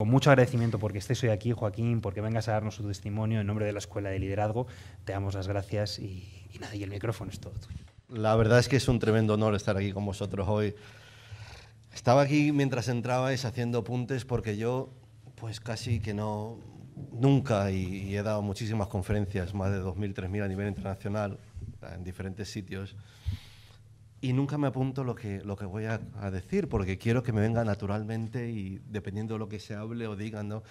con mucho agradecimiento porque estés hoy aquí, Joaquín, porque vengas a darnos tu testimonio en nombre de la Escuela de Liderazgo. Te damos las gracias y, nadie nada, y el micrófono es todo tuyo. La verdad es que es un tremendo honor estar aquí con vosotros hoy. Estaba aquí mientras entrabais haciendo apuntes porque yo, pues casi que no, nunca, y, y he dado muchísimas conferencias, más de 2.000, 3.000 a nivel internacional, en diferentes sitios y nunca me apunto lo que, lo que voy a, decir, porque quiero que me venga naturalmente y dependiendo de lo que se hable o digan. ¿no?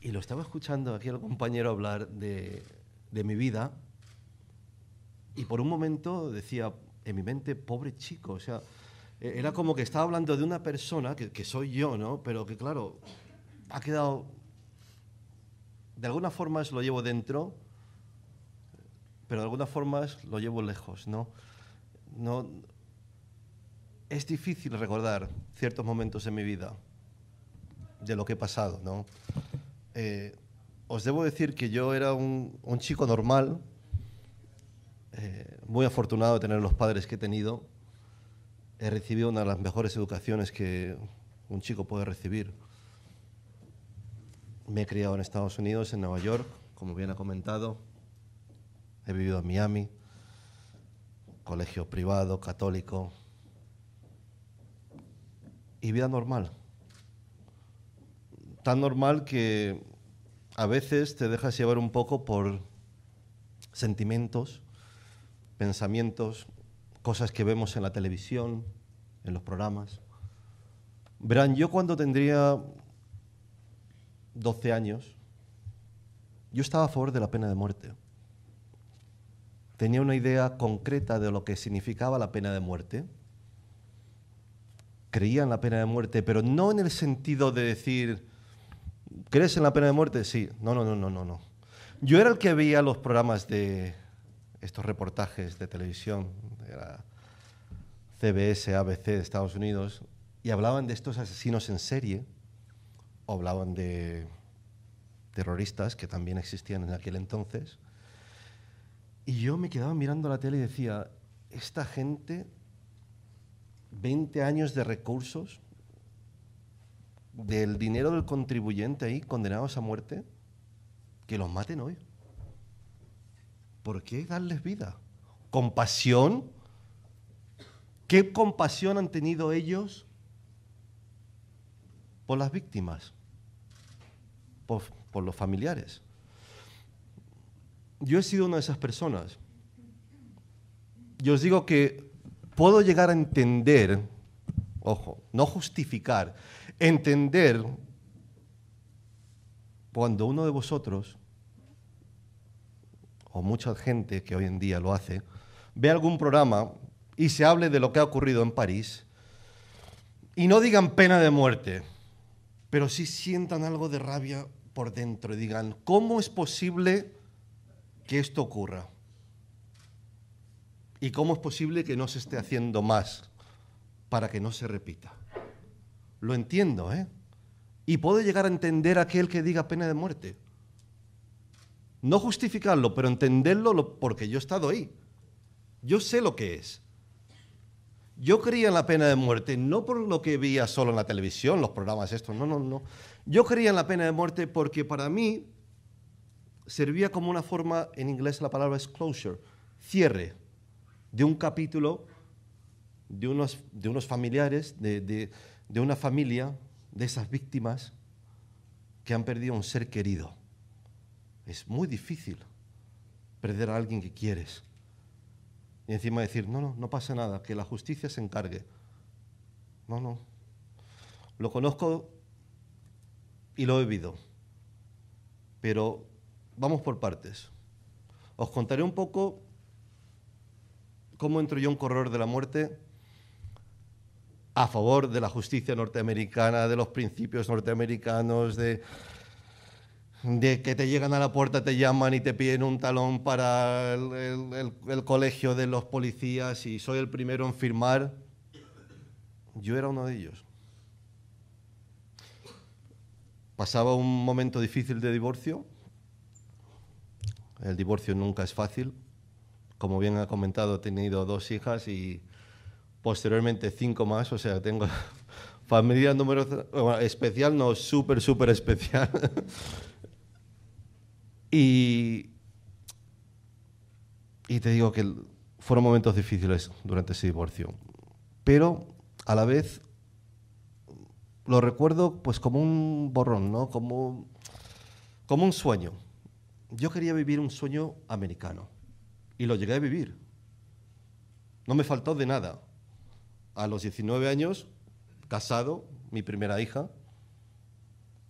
Y lo estaba escuchando aquí el compañero hablar de, de mi vida y por un momento decía en mi mente, pobre chico, o sea, e-, era como que estaba hablando de una persona que, soy yo, ¿no? Pero que claro, ha quedado, de alguna forma lo llevo dentro, pero de alguna forma lo llevo lejos, ¿no? no, es difícil recordar ciertos momentos en mi vida, de lo que he pasado, ¿no? Eh, os debo decir que yo era un, chico normal, eh, muy afortunado de tener los padres que he tenido. He recibido una de las mejores educaciones que un chico puede recibir. Me he criado en Estados Unidos, en Nueva York, como bien ha comentado. He vivido en Miami, colegio privado, católico, y vida normal. Tan normal que a veces te dejas llevar un poco por sentimientos, pensamientos, cosas que vemos en la televisión, en los programas. Verán, yo cuando tendría 12 años, yo estaba a favor de la pena de muerte tenía una idea concreta de lo que significaba la pena de muerte. Creía en la pena de muerte, pero no en el sentido de decir, ¿crees en la pena de muerte? Sí, no, no, no, no, no. no. Yo era el que veía los programas de estos reportajes de televisión, era CBS, ABC de Estados Unidos, y hablaban de estos asesinos en serie, o hablaban de terroristas que también existían en aquel entonces, y yo me quedaba mirando la tele y decía, esta gente, 20 años de recursos, del dinero del contribuyente ahí, condenados a muerte, que los maten hoy. ¿Por qué darles vida? ¿Compasión? ¿Qué compasión han tenido ellos por las víctimas? Por, por los familiares. Yo he sido una de esas personas. Yo os digo que puedo llegar a entender, ojo, no justificar, entender cuando uno de vosotros, o mucha gente que hoy en día lo hace, ve algún programa y se hable de lo que ha ocurrido en París, y no digan pena de muerte, pero sí sientan algo de rabia por dentro y digan, ¿cómo es posible que esto ocurra? ¿Y cómo es posible que no se esté haciendo más para que no se repita? Lo entiendo, ¿eh? Y puedo llegar a entender a aquel que diga pena de muerte. No justificarlo, pero entenderlo porque yo he estado ahí. Yo sé lo que es. Yo creía en la pena de muerte, no por lo que veía solo en la televisión, los programas estos, no, no, no. Yo creía en la pena de muerte porque para mí servía como una forma, en inglés la palabra es closure, cierre de un capítulo de unos, de unos familiares, de, de, de una familia, de esas víctimas que han perdido un ser querido. Es muy difícil perder a alguien que quieres. Y encima decir, no, no, no pasa nada, que la justicia se encargue. No, no. Lo conozco y lo he vivido. Pero vamos por partes. Os contaré un poco cómo entro yo un corredor de la muerte a favor de la justicia norteamericana, de los principios norteamericanos, de, que te llegan a la puerta, te llaman y te piden un talón para el, colegio de los policías y soy el primero en firmar. Yo era uno de ellos. Pasaba un momento difícil de divorcio el divorcio nunca es fácil. Como bien ha comentado, he tenido dos hijas y posteriormente cinco más, o sea, tengo familia número especial, no súper, súper especial. y, y te digo que fueron momentos difíciles durante ese divorcio, pero a la vez lo recuerdo pues como un borrón, ¿no? Como, como un sueño yo quería vivir un sueño americano y lo llegué a vivir. No me faltó de nada. A los 19 años, casado, mi primera hija,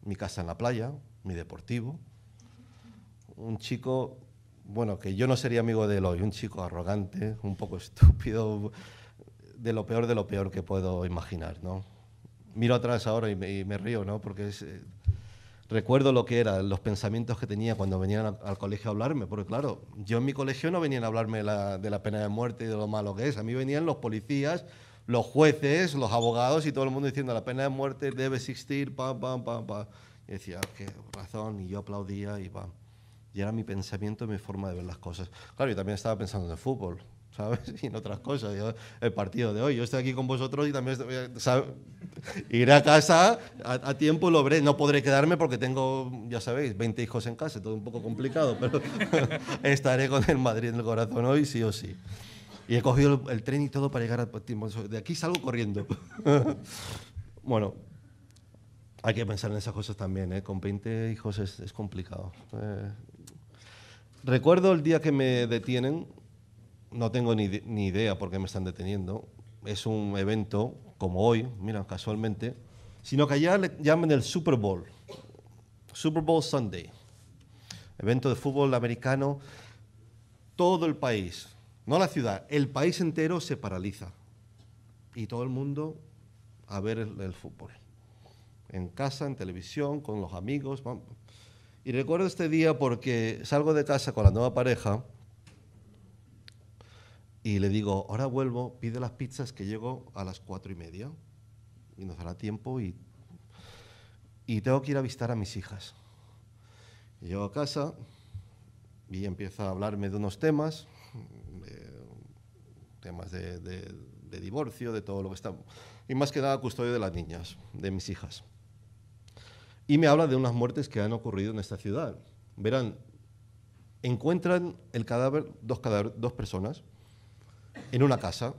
mi casa en la playa, mi deportivo, un chico, bueno, que yo no sería amigo de él hoy, un chico arrogante, un poco estúpido, de lo peor de lo peor que puedo imaginar, ¿no? Miro atrás ahora y me, río, ¿no? Porque es, eh, Recuerdo lo que eran los pensamientos que tenía cuando venían al colegio a hablarme, porque claro, yo en mi colegio no venían a hablarme de la pena de muerte y de lo malo que es, a mí venían los policías, los jueces, los abogados y todo el mundo diciendo la pena de muerte debe existir, pam, pam, pam, pam. Y decía, ah, qué razón, y yo aplaudía y pam. Y era mi pensamiento y mi forma de ver las cosas. Claro, yo también estaba pensando en el fútbol, ¿sabes? Y en otras cosas, el partido de hoy. Yo estoy aquí con vosotros y también, Ir a casa a, tiempo, lo veré. No podré quedarme porque tengo, ya sabéis, 20 hijos en casa, todo un poco complicado, pero estaré con el Madrid en el corazón hoy, sí o sí. Y he cogido el, tren y todo para llegar a tiempo. De aquí salgo corriendo. bueno, hay que pensar en esas cosas también, ¿eh? Con 20 hijos es, es complicado. Eh, recuerdo el día que me detienen, no tengo ni, ni idea por qué me están deteniendo. Es un evento como hoy, mira, casualmente, sino que allá le llaman el Super Bowl, Super Bowl Sunday, evento de fútbol americano, todo el país, no la ciudad, el país entero se paraliza y todo el mundo a ver el, fútbol, en casa, en televisión, con los amigos. Y recuerdo este día porque salgo de casa con la nueva pareja, y le digo, ahora vuelvo, pide las pizzas que llego a las cuatro y media y nos dará tiempo y, y tengo que ir a visitar a mis hijas. llego a casa y empieza a hablarme de unos temas, temas de, de, divorcio, de todo lo que está, y más que nada custodia de las niñas, de mis hijas. Y me habla de unas muertes que han ocurrido en esta ciudad. Verán, encuentran el cadáver, dos, cadáver, dos personas, en una casa,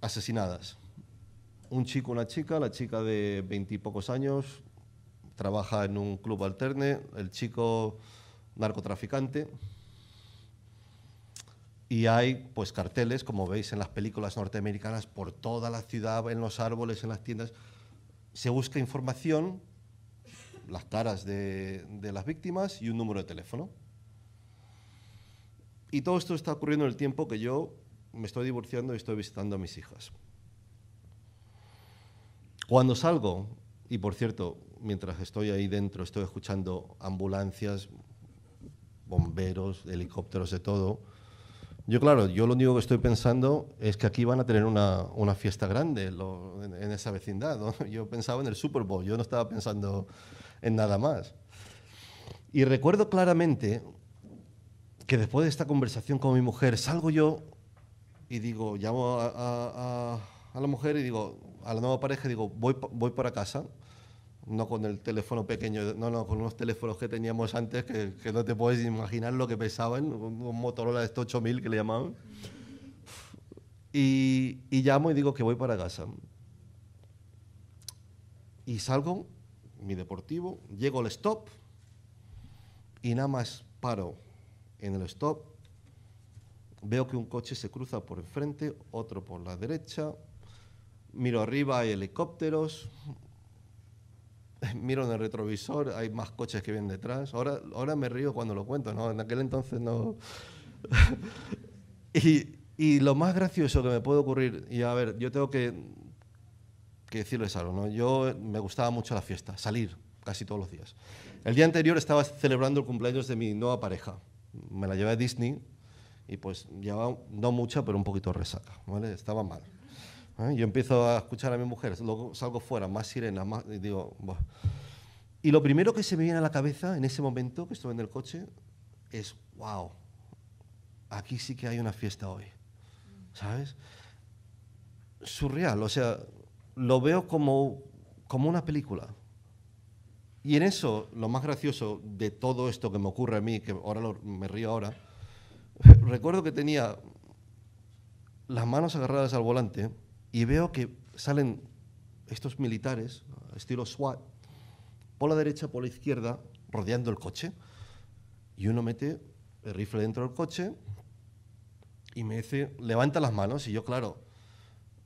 asesinadas. Un chico, una chica, la chica de veintipocos años, trabaja en un club alterne, el chico narcotraficante. Y hay pues carteles, como veis en las películas norteamericanas, por toda la ciudad, en los árboles, en las tiendas. Se busca información, las caras de, de las víctimas y un número de teléfono. Y todo esto está ocurriendo en el tiempo que yo me estoy divorciando y estoy visitando a mis hijas. Cuando salgo, y por cierto, mientras estoy ahí dentro, estoy escuchando ambulancias, bomberos, helicópteros, de todo. Yo, claro, yo lo único que estoy pensando es que aquí van a tener una, fiesta grande en, esa vecindad. Yo pensaba en el Super Bowl, yo no estaba pensando en nada más. Y recuerdo claramente que después de esta conversación con mi mujer salgo yo y digo, llamo a, la mujer y digo, a la nueva pareja, digo, voy, voy para casa, no con el teléfono pequeño, no, no, con unos teléfonos que teníamos antes que, no te puedes imaginar lo que pesaban, un, Motorola de estos 8000 que le llamaban. Y, y llamo y digo que voy para casa. Y salgo, mi deportivo, llego al stop y nada más paro en el stop, veo que un coche se cruza por enfrente, otro por la derecha, miro arriba, hay helicópteros, miro en el retrovisor, hay más coches que vienen detrás. Ahora, ahora me río cuando lo cuento, ¿no? En aquel entonces no... y, lo más gracioso que me puede ocurrir, y a ver, yo tengo que, que decirles algo, ¿no? Yo eh, me gustaba mucho la fiesta, salir casi todos los días. El día anterior estaba celebrando el cumpleaños de mi nueva pareja me la llevé a Disney y pues llevaba, no mucha, pero un poquito resaca, ¿vale? Estaba mal. ¿eh? Yo empiezo a escuchar a mi mujer, luego salgo fuera, más sirenas, más, y digo, Y lo primero que se me viene a la cabeza en ese momento que estuve en el coche es, wow, aquí sí que hay una fiesta hoy, ¿sabes? Surreal, o sea, lo veo como, como una película. Y en eso, lo más gracioso de todo esto que me ocurre a mí, que ahora me río ahora, recuerdo que tenía las manos agarradas al volante y veo que salen estos militares, estilo SWAT, por la derecha, por la izquierda, rodeando el coche. Y uno mete el rifle dentro del coche y me dice, levanta las manos. Y yo, claro,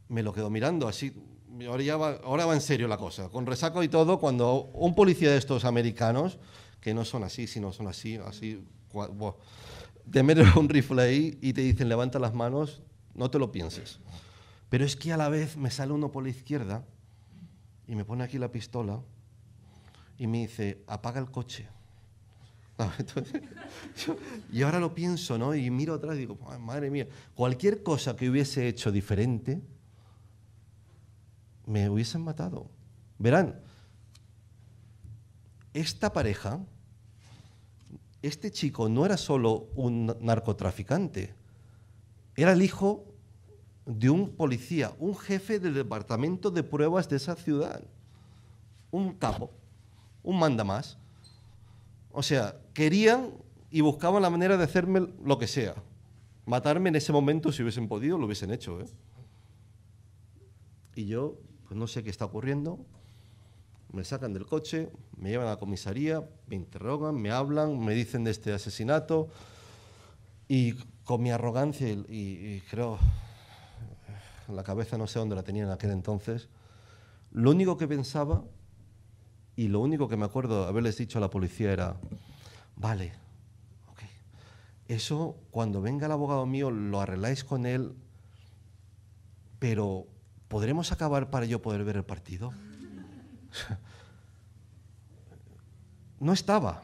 me lo quedo mirando así, ahora, va, ahora va en serio la cosa, con resaco y todo, cuando un policía de estos americanos, que no son así, sino son así, así, de te un rifle ahí y te dicen levanta las manos, no te lo pienses. Pero es que a la vez me sale uno por la izquierda y me pone aquí la pistola y me dice, apaga el coche. Ah, y ahora lo pienso, ¿no? Y miro atrás y digo, madre mía, cualquier cosa que hubiese hecho diferente, me hubiesen matado. Verán, esta pareja, este chico no era solo un narcotraficante, era el hijo de un policía, un jefe del departamento de pruebas de esa ciudad, un capo, un manda más. O sea, querían y buscaban la manera de hacerme lo que sea. Matarme en ese momento, si hubiesen podido, lo hubiesen hecho. ¿eh? Y yo pues no sé qué está ocurriendo, me sacan del coche, me llevan a la comisaría, me interrogan, me hablan, me dicen de este asesinato y con mi arrogancia y, creo la cabeza no sé dónde la tenía en aquel entonces, lo único que pensaba y lo único que me acuerdo haberles dicho a la policía era, vale, ok, eso cuando venga el abogado mío lo arregláis con él, pero ¿podremos acabar para yo poder ver el partido? No estaba,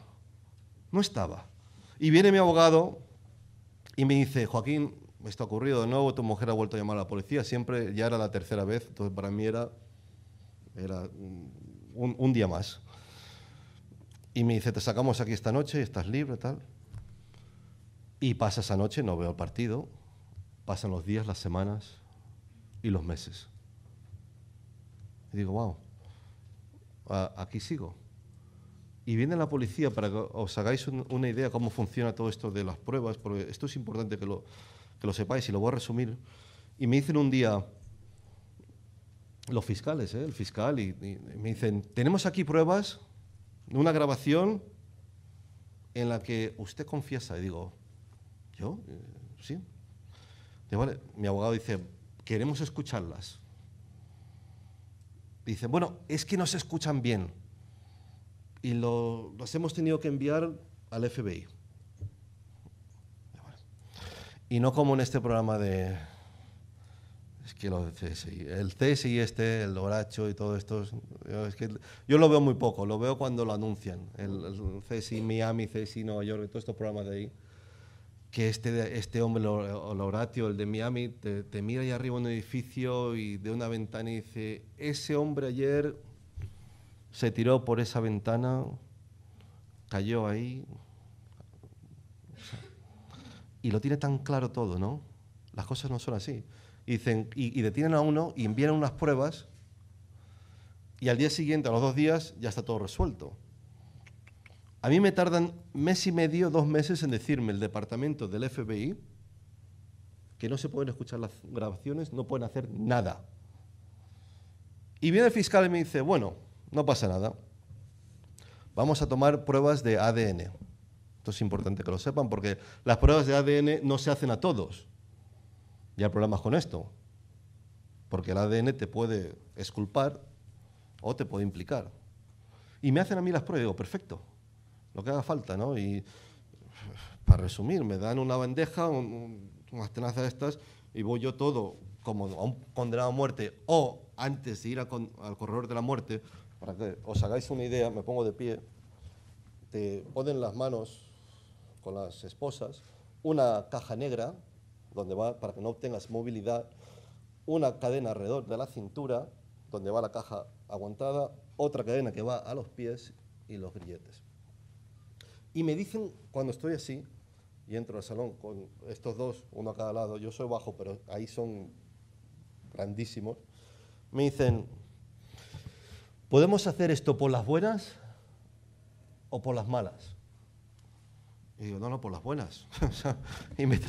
no estaba. Y viene mi abogado y me dice, Joaquín, esto ha ocurrido de nuevo, tu mujer ha vuelto a llamar a la policía, siempre ya era la tercera vez, entonces para mí era, era un, día más. Y me dice, te sacamos aquí esta noche, estás libre, tal. Y pasa esa noche, no veo el partido, pasan los días, las semanas y los meses. Y digo, wow, aquí sigo. Y viene la policía para que os hagáis una idea cómo funciona todo esto de las pruebas, porque esto es importante que lo, sepáis y lo voy a resumir. Y me dicen un día, los fiscales, ¿eh? el fiscal, y, me dicen, tenemos aquí pruebas, de una grabación en la que usted confiesa. Y digo, ¿yo? Eh, sí. vale, mi abogado dice, queremos escucharlas. Dice, bueno, es que no se escuchan bien. Y los hemos tenido que enviar al FBI. Y no como en este programa de... Es que lo de CSI. El CSI este, el Horacho y todo esto... Yo, lo veo muy poco, lo veo cuando lo anuncian. El, CSI Miami, CSI Nueva York, todos estos programas de ahí que este, este hombre, Horatio, el de Miami, te, mira ahí arriba en un edificio y de una ventana y dice, ese hombre ayer se tiró por esa ventana, cayó ahí. Y lo tiene tan claro todo, ¿no? Las cosas no son así. Y, y detienen a uno y envían unas pruebas y al día siguiente, a los dos días, ya está todo resuelto. A mí me tardan mes y medio, dos meses en decirme el departamento del FBI que no se pueden escuchar las grabaciones, no pueden hacer nada. Y viene el fiscal y me dice, bueno, no pasa nada. Vamos a tomar pruebas de ADN. Esto es importante que lo sepan porque las pruebas de ADN no se hacen a todos. Y hay problemas con esto. Porque el ADN te puede esculpar o te puede implicar. Y me hacen a mí las pruebas digo, perfecto, lo que haga falta, ¿no? Y para resumir, me dan una bandeja, unas tenazas estas, y voy yo todo como a un condenado a muerte o antes de ir al corredor de la muerte, para que os hagáis una idea, me pongo de pie, te ponen las manos con las esposas, una caja negra, donde va para que no obtengas movilidad, una cadena alrededor de la cintura, donde va la caja aguantada, otra cadena que va a los pies y los grilletes. Y me dicen, cuando estoy así, y entro al salón con estos dos, uno a cada lado, yo soy bajo, pero ahí son grandísimos, me dicen, ¿podemos hacer esto por las buenas o por las malas? Y digo, no, no, por las buenas. y, me,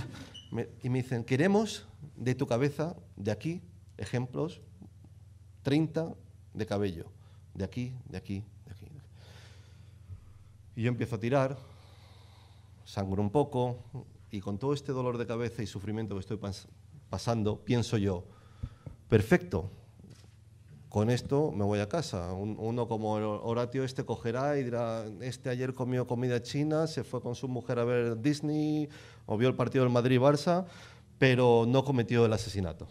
y me dicen, queremos de tu cabeza, de aquí, ejemplos, 30 de cabello, de aquí, de aquí, y yo empiezo a tirar, sangro un poco, y con todo este dolor de cabeza y sufrimiento que estoy pasando, pienso yo, perfecto, con esto me voy a casa. uno como Horatio este cogerá y dirá, este ayer comió comida china, se fue con su mujer a ver Disney, o vio el partido del Madrid-Barça, pero no cometió el asesinato.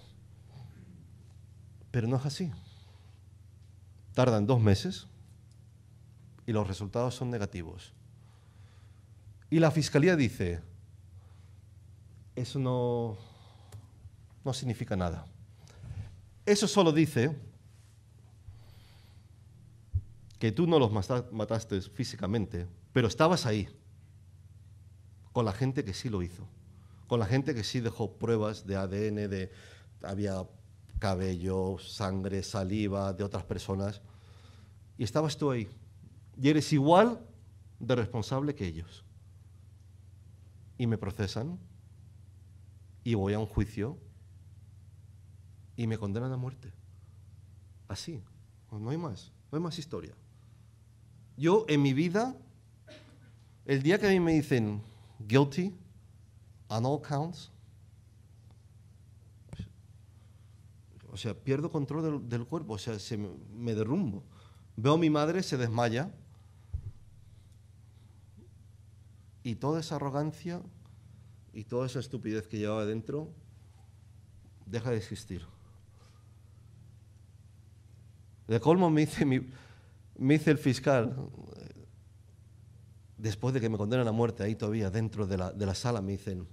Pero no es así. Tardan dos meses y los resultados son negativos. Y la fiscalía dice, eso no, no significa nada. Eso solo dice que tú no los mataste físicamente, pero estabas ahí, con la gente que sí lo hizo, con la gente que sí dejó pruebas de ADN, de había cabello, sangre, saliva de otras personas, y estabas tú ahí y eres igual de responsable que ellos. Y me procesan y voy a un juicio y me condenan a muerte. Así, no hay más, no hay más historia. Yo en mi vida, el día que a mí me dicen guilty on all counts, o sea, pierdo control del, cuerpo, o sea, me derrumbo. Veo a mi madre, se desmaya, Y toda esa arrogancia y toda esa estupidez que llevaba dentro deja de existir. De colmo me dice, me el fiscal, eh, después de que me condenan a muerte, ahí todavía dentro de la, de la sala me dicen,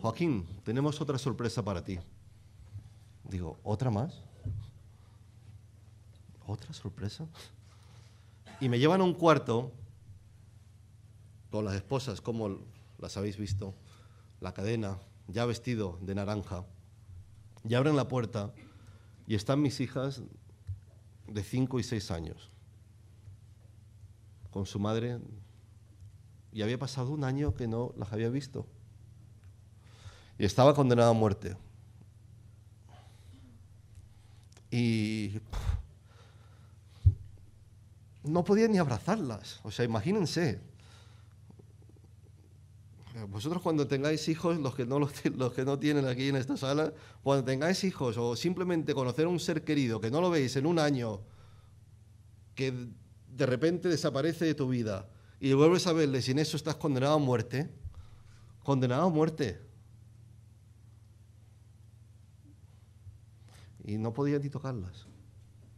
Joaquín, tenemos otra sorpresa para ti. Digo, ¿otra más? ¿Otra sorpresa? Y me llevan a un cuarto con las esposas, como las habéis visto, la cadena, ya vestido de naranja. Y abren la puerta y están mis hijas de 5 y 6 años, con su madre. Y había pasado un año que no las había visto. Y estaba condenada a muerte. Y no podía ni abrazarlas. O sea, imagínense. Vosotros cuando tengáis hijos, los que, no los, que no tienen aquí en esta sala, cuando tengáis hijos o simplemente conocer a un ser querido que no lo veis en un año, que de repente desaparece de tu vida y vuelves a verle, sin eso estás condenado a muerte, condenado a muerte. Y no podía ni tocarlas.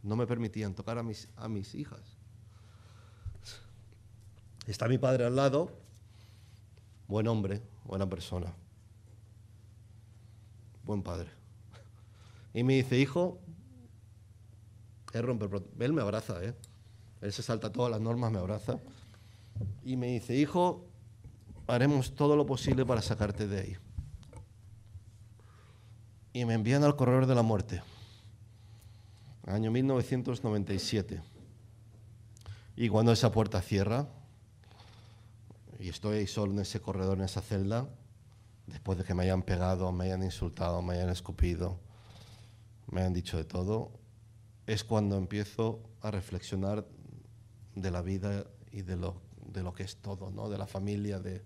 No me permitían tocar a mis, a mis hijas. Está mi padre al lado, buen hombre, buena persona, buen padre. Y me dice, hijo, él, rompe, él me abraza, ¿eh? él se salta todas las normas, me abraza. Y me dice, hijo, haremos todo lo posible para sacarte de ahí. Y me envían al corredor de la muerte, año 1997. Y cuando esa puerta cierra, y estoy solo en ese corredor, en esa celda, después de que me hayan pegado, me hayan insultado, me hayan escupido, me hayan dicho de todo, es cuando empiezo a reflexionar de la vida y de lo, de lo que es todo, ¿no? de la familia, de,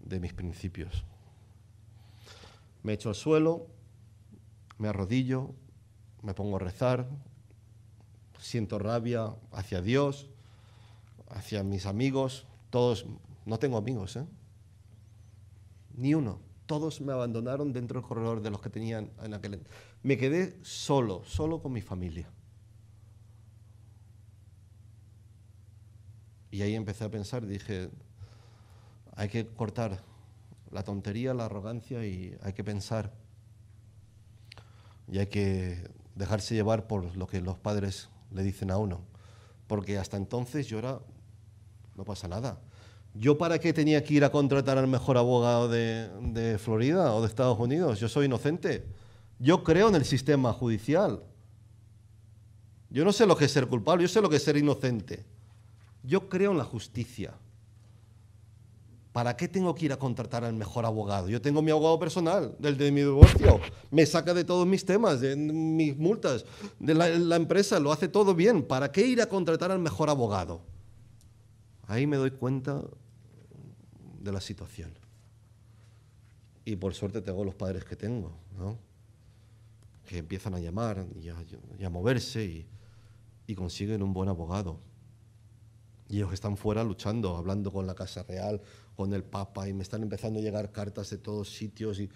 de mis principios. Me echo al suelo, me arrodillo, me pongo a rezar, siento rabia hacia Dios, hacia mis amigos, todos no tengo amigos, ¿eh? Ni uno. Todos me abandonaron dentro del corredor de los que tenían en aquel. Me quedé solo, solo con mi familia. Y ahí empecé a pensar, dije, hay que cortar la tontería, la arrogancia y hay que pensar. Y hay que dejarse llevar por lo que los padres le dicen a uno. Porque hasta entonces yo era, no pasa nada. ¿Yo para qué tenía que ir a contratar al mejor abogado de, Florida o de Estados Unidos? Yo soy inocente. Yo creo en el sistema judicial. Yo no sé lo que es ser culpable, yo sé lo que es ser inocente. Yo creo en la justicia. ¿Para qué tengo que ir a contratar al mejor abogado? Yo tengo mi abogado personal, del de mi divorcio. Me saca de todos mis temas, de mis multas, de la empresa, lo hace todo bien. ¿Para qué ir a contratar al mejor abogado? Ahí me doy cuenta de la situación. Y por suerte tengo los padres que tengo, que empiezan a llamar y a, moverse y, consiguen un buen abogado. Y ellos están fuera luchando, hablando con la Casa Real, con el Papa, y me están empezando a llegar cartas de todos sitios, y,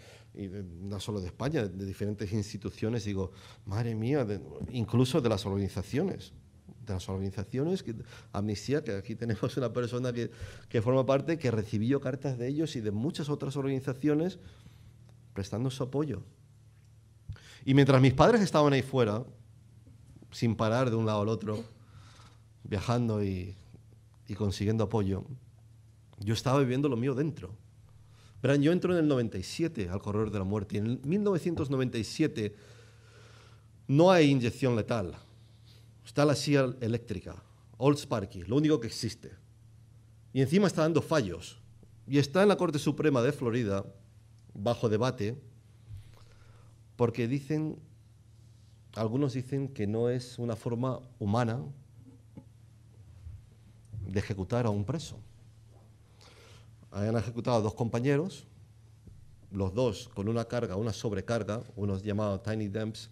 no solo de España, de, diferentes instituciones. digo, madre mía, incluso de las organizaciones de las organizaciones, que, Amnistía, que aquí tenemos una persona que, que forma parte, que recibió cartas de ellos y de muchas otras organizaciones prestando su apoyo. Y mientras mis padres estaban ahí fuera, sin parar de un lado al otro, viajando y, y consiguiendo apoyo, yo estaba viviendo lo mío dentro. Verán, yo entro en el 97 al corredor de la muerte. Y en 1997 no hay inyección letal Está la silla eléctrica, Old Sparky, lo único que existe. Y encima está dando fallos. Y está en la Corte Suprema de Florida, bajo debate, porque dicen, algunos dicen que no es una forma humana de ejecutar a un preso. Han ejecutado a dos compañeros, los dos con una carga, una sobrecarga, unos llamados tiny Demps,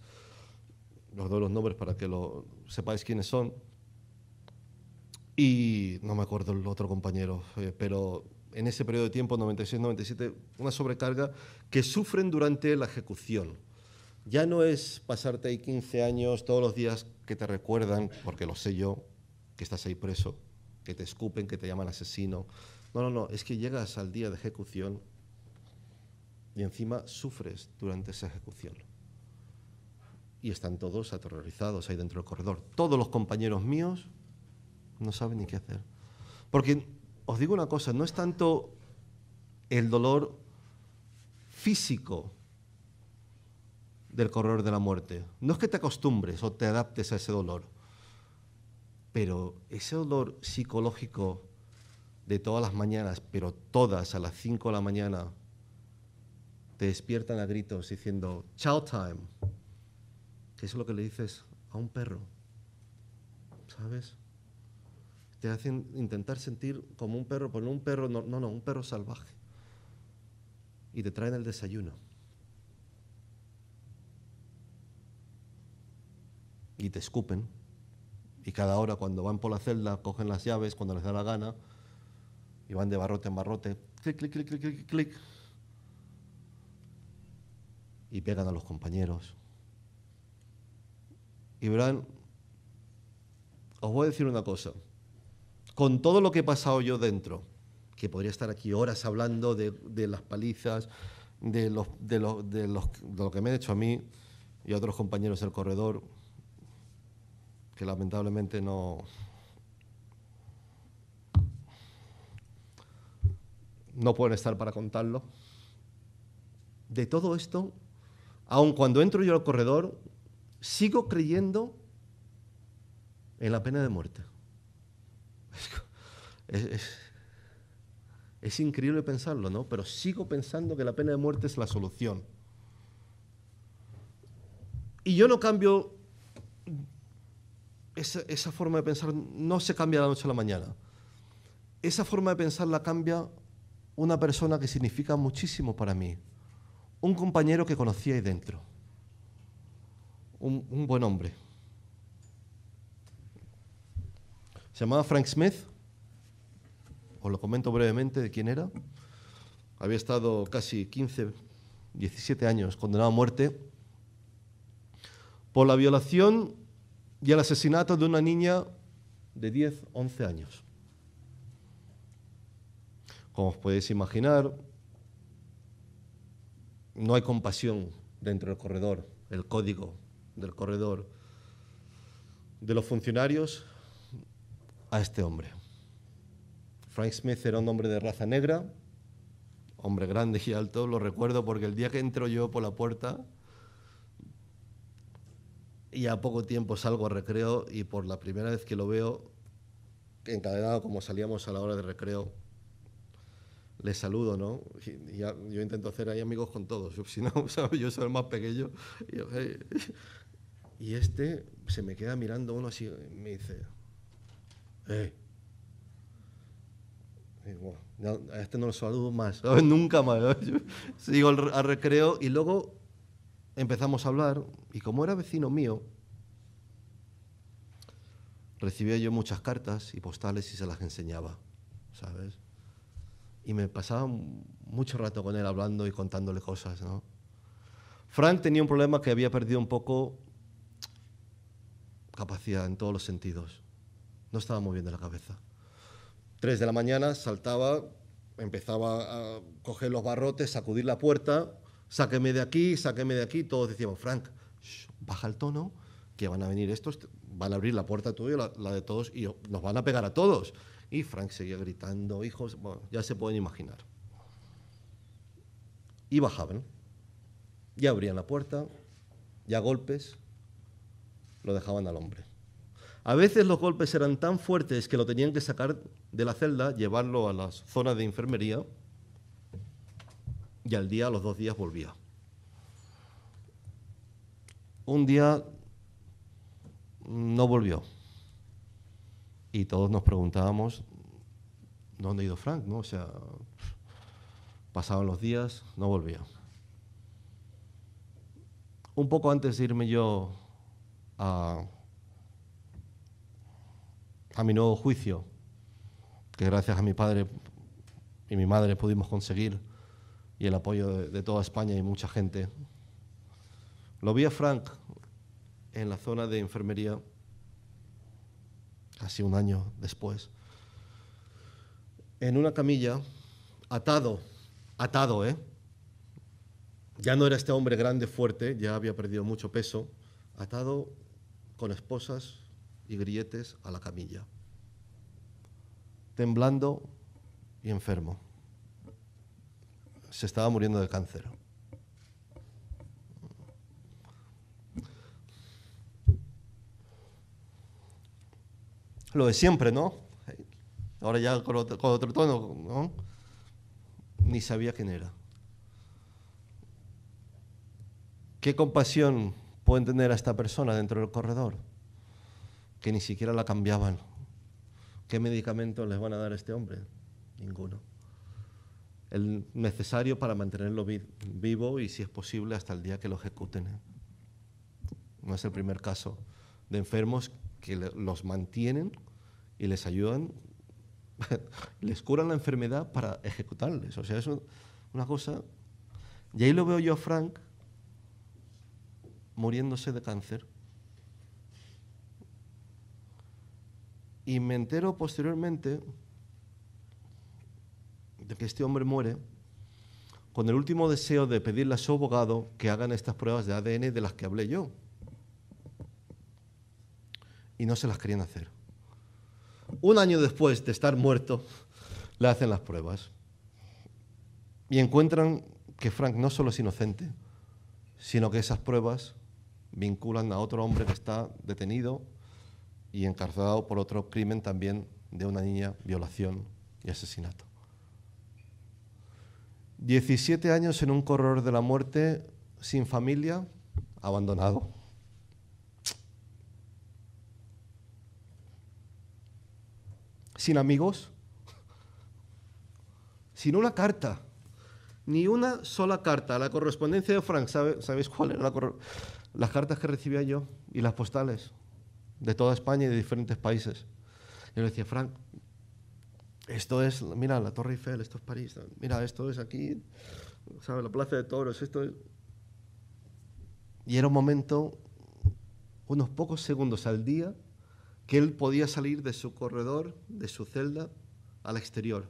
los doy los nombres para que lo sepáis quiénes son. Y no me acuerdo el otro compañero, eh, pero en ese periodo de tiempo, 96-97, una sobrecarga que sufren durante la ejecución. Ya no es pasarte ahí 15 años todos los días que te recuerdan, porque lo sé yo, que estás ahí preso, que te escupen, que te llaman asesino. No, no, no, es que llegas al día de ejecución y encima sufres durante esa ejecución y están todos aterrorizados ahí dentro del corredor. Todos los compañeros míos no saben ni qué hacer. Porque os digo una cosa, no es tanto el dolor físico del corredor de la muerte. No es que te acostumbres o te adaptes a ese dolor, pero ese dolor psicológico de todas las mañanas, pero todas a las 5 de la mañana, te despiertan a gritos diciendo, chao time, que es lo que le dices a un perro, ¿sabes? Te hacen intentar sentir como un perro, pues un perro, no, no, no, un perro salvaje. Y te traen el desayuno. Y te escupen. Y cada hora cuando van por la celda, cogen las llaves cuando les da la gana y van de barrote en barrote, clic, clic, clic, clic, clic, clic. Y pegan a los compañeros verán, os voy a decir una cosa. Con todo lo que he pasado yo dentro, que podría estar aquí horas hablando de, las palizas, de, de, lo que me han hecho a mí y a otros compañeros del corredor, que lamentablemente no, no pueden estar para contarlo. De todo esto, aun cuando entro yo al corredor, sigo creyendo en la pena de muerte. Es, increíble pensarlo, ¿no? Pero sigo pensando que la pena de muerte es la solución. Y yo no cambio esa, forma de pensar, no se cambia de la noche a la mañana. Esa forma de pensar la cambia una persona que significa muchísimo para mí, un compañero que conocí ahí dentro un, buen hombre. Se llamaba Frank Smith, os lo comento brevemente de quién era. Había estado casi 15, 17 años condenado a muerte por la violación y el asesinato de una niña de 10, 11 años. Como os podéis imaginar, no hay compasión dentro del corredor. El código del corredor, de los funcionarios, a este hombre. Frank Smith era un hombre de raza negra, hombre grande y alto, lo recuerdo porque el día que entro yo por la puerta y a poco tiempo salgo a recreo y por la primera vez que lo veo, encadenado como salíamos a la hora de recreo, le saludo, ¿no? yo intento hacer ahí amigos con todos. Si no, yo soy el más pequeño. Y y este se me queda mirando uno así y me dice, ¡eh! a este no lo saludo más, nunca más. Sigo al recreo y luego empezamos a hablar y como era vecino mío, recibía yo muchas cartas y postales y se las enseñaba, ¿sabes? Y me pasaba mucho rato con él hablando y contándole cosas, ¿no? Frank tenía un problema que había perdido un poco capacidad en todos los sentidos. No estaba moviendo la cabeza. Tres de la mañana saltaba, empezaba a coger los barrotes, sacudir la puerta, sáqueme de aquí, sáqueme de aquí. Todos decíamos, Frank, baja el tono, que van a venir estos, van a abrir la puerta tuya, la, de todos, y nos van a pegar a todos. Y Frank seguía gritando, hijos, ya se pueden imaginar. Y bajaban. Ya abrían la puerta, ya golpes, lo dejaban al hombre. A veces los golpes eran tan fuertes que lo tenían que sacar de la celda, llevarlo a las zonas de enfermería y al día, a los dos días, volvía. Un día no volvió. Y todos nos preguntábamos, ¿dónde ha ido Frank? ¿No? O sea, pasaban los días, no volvía. Un poco antes de irme yo a, mi nuevo juicio, que gracias a mi padre y mi madre pudimos conseguir y el apoyo de, toda España y mucha gente. Lo vi a Frank en la zona de enfermería casi un año después, en una camilla, atado, atado, ¿eh? Ya no era este hombre grande, fuerte, ya había perdido mucho peso, atado con esposas y grietes a la camilla, temblando y enfermo. Se estaba muriendo de cáncer. Lo de siempre, ¿no? Ahora ya con otro, con otro tono, ¿no? Ni sabía quién era. Qué compasión pueden tener a esta persona dentro del corredor, que ni siquiera la cambiaban. ¿Qué medicamentos les van a dar a este hombre? Ninguno. El necesario para mantenerlo vivo y, si es posible, hasta el día que lo ejecuten. ¿eh? No es el primer caso de enfermos que los mantienen y les ayudan, les curan la enfermedad para ejecutarles. O sea, es una cosa... Y ahí lo veo yo, Frank, muriéndose de cáncer. Y me entero posteriormente de que este hombre muere con el último deseo de pedirle a su abogado que hagan estas pruebas de ADN de las que hablé yo. Y no se las querían hacer. Un año después de estar muerto, le hacen las pruebas. Y encuentran que Frank no solo es inocente, sino que esas pruebas vinculan a otro hombre que está detenido y encarcelado por otro crimen también de una niña, violación y asesinato. 17 años en un corredor de la muerte, sin familia, abandonado. Sin amigos, sin una carta, ni una sola carta. La correspondencia de Frank, ¿sabéis cuál era la correspondencia? las cartas que recibía yo y las postales de toda España y de diferentes países. Yo le decía, Frank, esto es, mira, la Torre Eiffel, esto es París, mira, esto es aquí, ¿sabes? La Plaza de Toros, esto es... Y era un momento, unos pocos segundos al día, que él podía salir de su corredor, de su celda, al exterior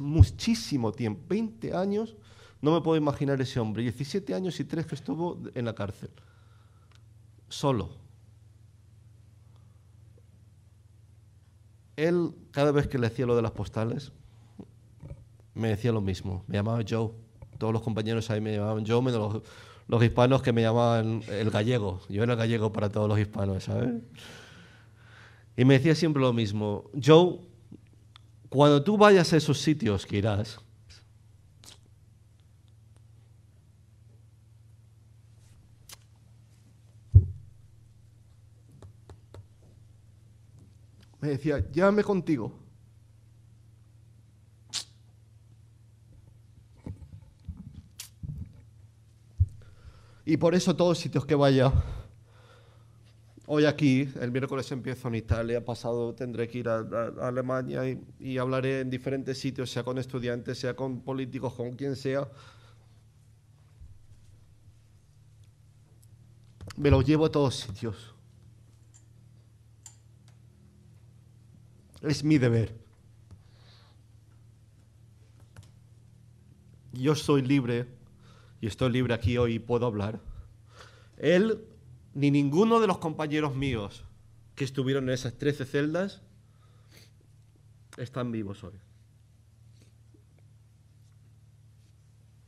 muchísimo tiempo, 20 años, no me puedo imaginar ese hombre, 17 años y 3 que estuvo en la cárcel, solo. Él, cada vez que le hacía lo de las postales, me decía lo mismo, me llamaba Joe, todos los compañeros ahí me llamaban Joe, los, hispanos que me llamaban el gallego, yo era gallego para todos los hispanos, ¿sabes? Y me decía siempre lo mismo, Joe, cuando tú vayas a esos sitios que irás, me decía, llévame contigo. Y por eso todos los sitios que vaya hoy aquí, el miércoles empiezo en Italia, pasado tendré que ir a, Alemania y, hablaré en diferentes sitios, sea con estudiantes, sea con políticos, con quien sea. Me lo llevo a todos sitios. Es mi deber. Yo soy libre y estoy libre aquí hoy y puedo hablar. Él ni ninguno de los compañeros míos que estuvieron en esas 13 celdas están vivos hoy.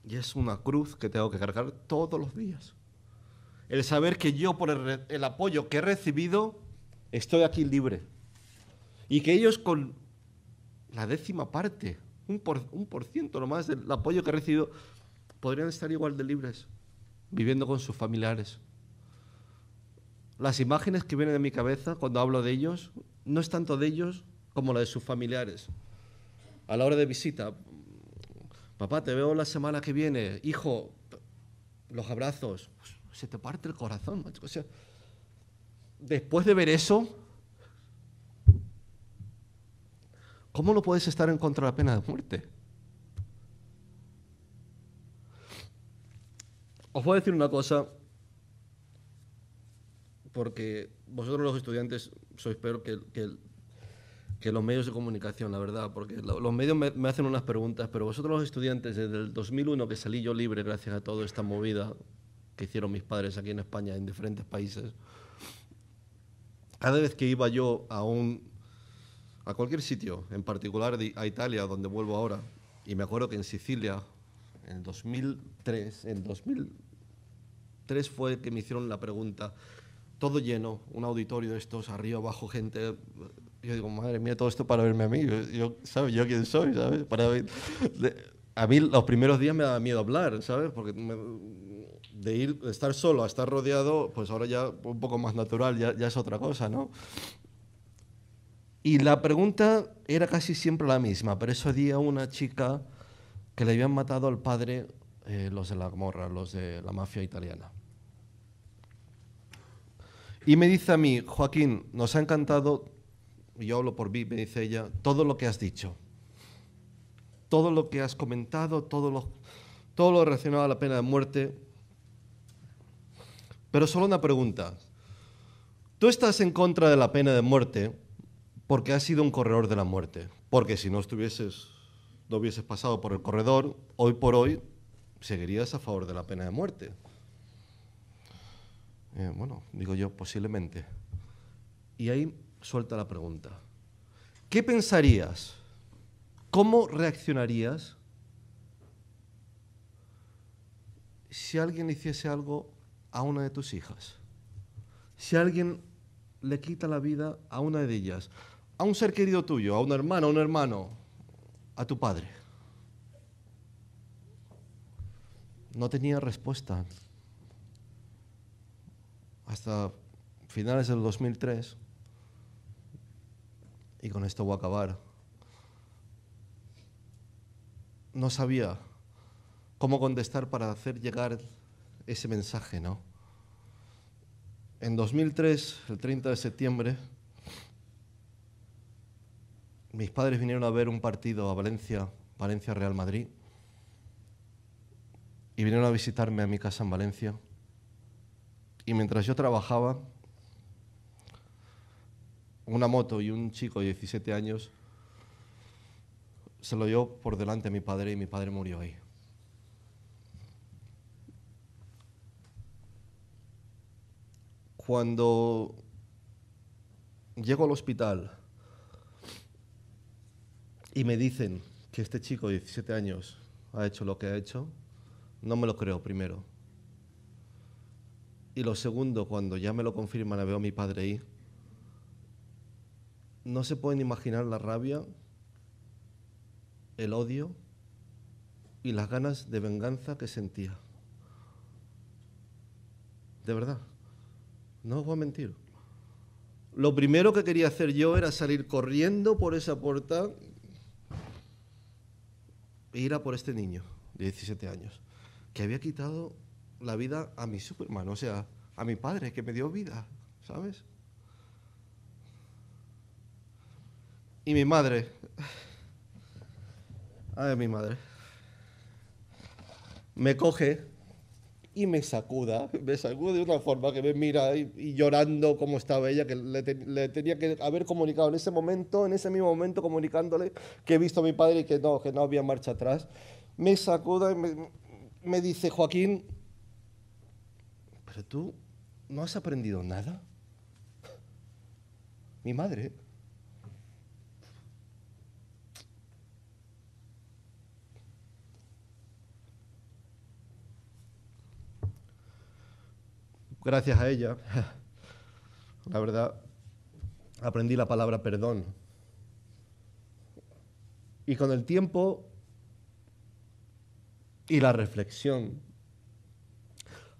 Y es una cruz que tengo que cargar todos los días. El saber que yo por el, apoyo que he recibido estoy aquí libre. Y que ellos con la décima parte, un por, un por ciento nomás del apoyo que he recibido, podrían estar igual de libres, viviendo con sus familiares, las imágenes que vienen de mi cabeza cuando hablo de ellos no es tanto de ellos como la de sus familiares. A la hora de visita, papá, te veo la semana que viene, hijo, los abrazos, pues, se te parte el corazón. después de ver eso, ¿cómo no puedes estar en contra de la pena de muerte? Os voy a decir una cosa porque vosotros los estudiantes sois peor que, que, los medios de comunicación, la verdad, porque los medios me, me, hacen unas preguntas, pero vosotros los estudiantes, desde el 2001 que salí yo libre gracias a toda esta movida que hicieron mis padres aquí en España, en diferentes países, cada vez que iba yo a un a cualquier sitio, en particular a Italia, donde vuelvo ahora, y me acuerdo que en Sicilia, en 2003, en 2003 fue que me hicieron la pregunta, todo lleno, un auditorio de estos, arriba, abajo, gente. Yo digo, madre mía, todo esto para verme a mí. Yo, ¿sabes? Yo quién soy, ¿sabes? Para ver... a mí los primeros días me daba miedo hablar, ¿sabes? Porque de ir, estar solo a estar rodeado, pues ahora ya un poco más natural, ya, es otra cosa, ¿no? Y la pregunta era casi siempre la misma, pero ese día una chica que le habían matado al padre eh, los de la morra los de la mafia italiana. Y me dice a mí, Joaquín, nos ha encantado, yo hablo por mí, me dice ella, todo lo que has dicho. Todo lo que has comentado, todo lo, todo lo relacionado a la pena de muerte. Pero solo una pregunta. Tú estás en contra de la pena de muerte porque has sido un corredor de la muerte. Porque si no estuvieses, no hubieses pasado por el corredor, hoy por hoy seguirías a favor de la pena de muerte. Eh, bueno, digo yo, posiblemente. Y ahí suelta la pregunta. ¿Qué pensarías? ¿Cómo reaccionarías si alguien hiciese algo a una de tus hijas? Si alguien le quita la vida a una de ellas, a un ser querido tuyo, a una hermana, a un hermano, a tu padre. No tenía respuesta, hasta finales del 2003, y con esto voy a acabar, no sabía cómo contestar para hacer llegar ese mensaje, ¿no? En 2003, el 30 de septiembre, mis padres vinieron a ver un partido a Valencia, Valencia-Real Madrid, y vinieron a visitarme a mi casa en Valencia y mientras yo trabajaba, una moto y un chico de 17 años se lo dio por delante a mi padre y mi padre murió ahí. Cuando llego al hospital y me dicen que este chico de 17 años ha hecho lo que ha hecho, no me lo creo primero. Y lo segundo, cuando ya me lo confirman veo a mi padre ahí, no se pueden imaginar la rabia, el odio y las ganas de venganza que sentía. De verdad, no os voy a mentir. Lo primero que quería hacer yo era salir corriendo por esa puerta e ir a por este niño de 17 años, que había quitado la vida a mi Superman, o sea, a mi padre que me dio vida, ¿sabes? Y mi madre. Ay, mi madre. Me coge y me sacuda, me sacuda de una forma que me mira y, llorando como estaba ella, que le, tenía que haber comunicado en ese momento, en ese mismo momento comunicándole que he visto a mi padre y que no, que no había marcha atrás. Me sacuda y me dice, Joaquín, pero tú no has aprendido nada. Mi madre. Gracias a ella, la verdad, aprendí la palabra perdón. Y con el tiempo y la reflexión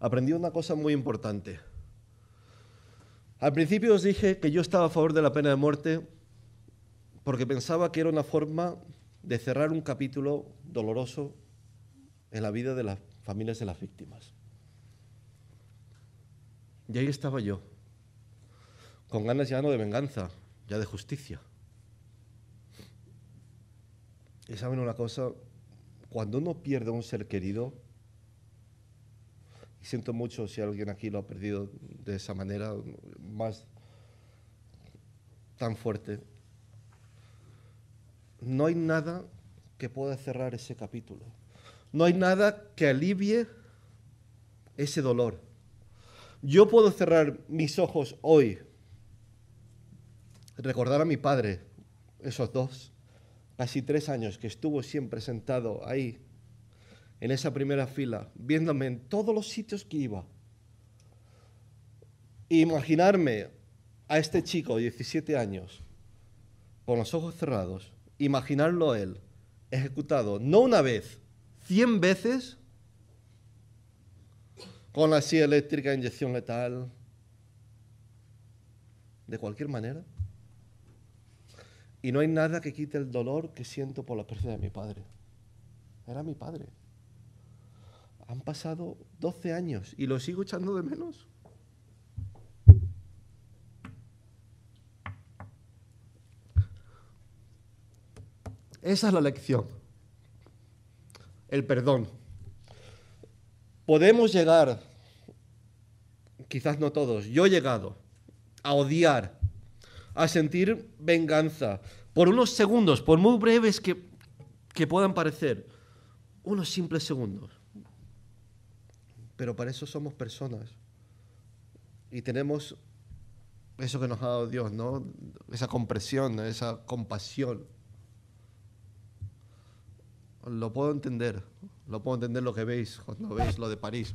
aprendí una cosa muy importante. Al principio os dije que yo estaba a favor de la pena de muerte porque pensaba que era una forma de cerrar un capítulo doloroso en la vida de las familias de las víctimas. Y ahí estaba yo, con ganas ya no de venganza, ya de justicia. Y saben una cosa, cuando uno pierde a un ser querido, y siento mucho si alguien aquí lo ha perdido de esa manera, más tan fuerte. No hay nada que pueda cerrar ese capítulo. No hay nada que alivie ese dolor. Yo puedo cerrar mis ojos hoy, recordar a mi padre, esos dos, casi tres años que estuvo siempre sentado ahí en esa primera fila, viéndome en todos los sitios que iba. Imaginarme a este chico de 17 años, con los ojos cerrados, imaginarlo él, ejecutado no una vez, 100 veces, con la silla eléctrica, inyección letal, de cualquier manera. Y no hay nada que quite el dolor que siento por la pérdida de mi padre. Era mi padre han pasado 12 años y lo sigo echando de menos. Esa es la lección. El perdón. Podemos llegar, quizás no todos, yo he llegado a odiar, a sentir venganza, por unos segundos, por muy breves que, que puedan parecer, unos simples segundos pero para eso somos personas. Y tenemos eso que nos ha dado Dios, ¿no? Esa compresión, esa compasión. Lo puedo entender, lo puedo entender lo que veis cuando veis lo de París.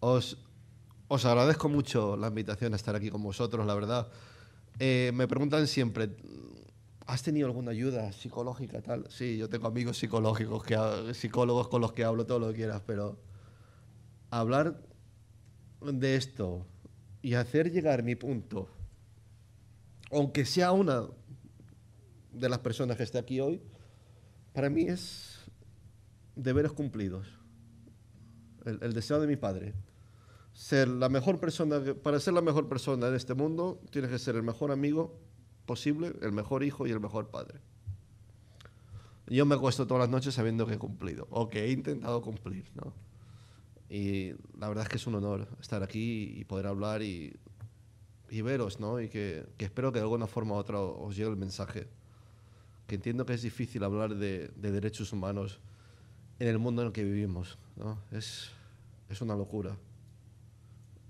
Os, agradezco mucho la invitación a estar aquí con vosotros, la verdad. Eh, me preguntan siempre, ¿Has tenido alguna ayuda psicológica tal? Sí, yo tengo amigos psicológicos, psicólogos con los que hablo todo lo que quieras, pero hablar de esto y hacer llegar mi punto, aunque sea una de las personas que esté aquí hoy, para mí es deberes cumplidos. El, el deseo de mi padre. Ser la mejor persona, para ser la mejor persona en este mundo, tienes que ser el mejor amigo posible el mejor hijo y el mejor padre. Yo me acuesto todas las noches sabiendo que he cumplido o que he intentado cumplir, Y la verdad es que es un honor estar aquí y poder hablar y, veros, ¿no? Y que, espero que de alguna forma u otra os llegue el mensaje. Que entiendo que es difícil hablar de, derechos humanos en el mundo en el que vivimos, Es, es una locura.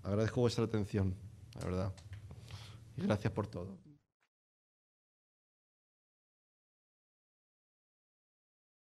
Agradezco vuestra atención, la verdad. Y gracias por todo.